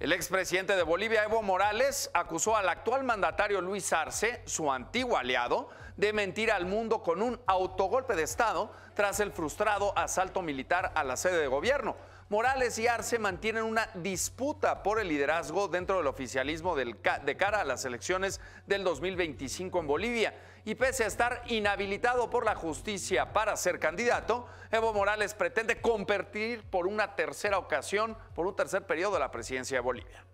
El expresidente de Bolivia, Evo Morales, acusó al actual mandatario Luis Arce, su antiguo aliado, de mentir al mundo con un autogolpe de Estado tras el frustrado asalto militar a la sede de gobierno. Morales y Arce mantienen una disputa por el liderazgo dentro del oficialismo de cara a las elecciones del 2025 en Bolivia. Y pese a estar inhabilitado por la justicia para ser candidato, Evo Morales pretende competir por una tercera ocasión, por un tercer periodo de la presidencia de Bolivia.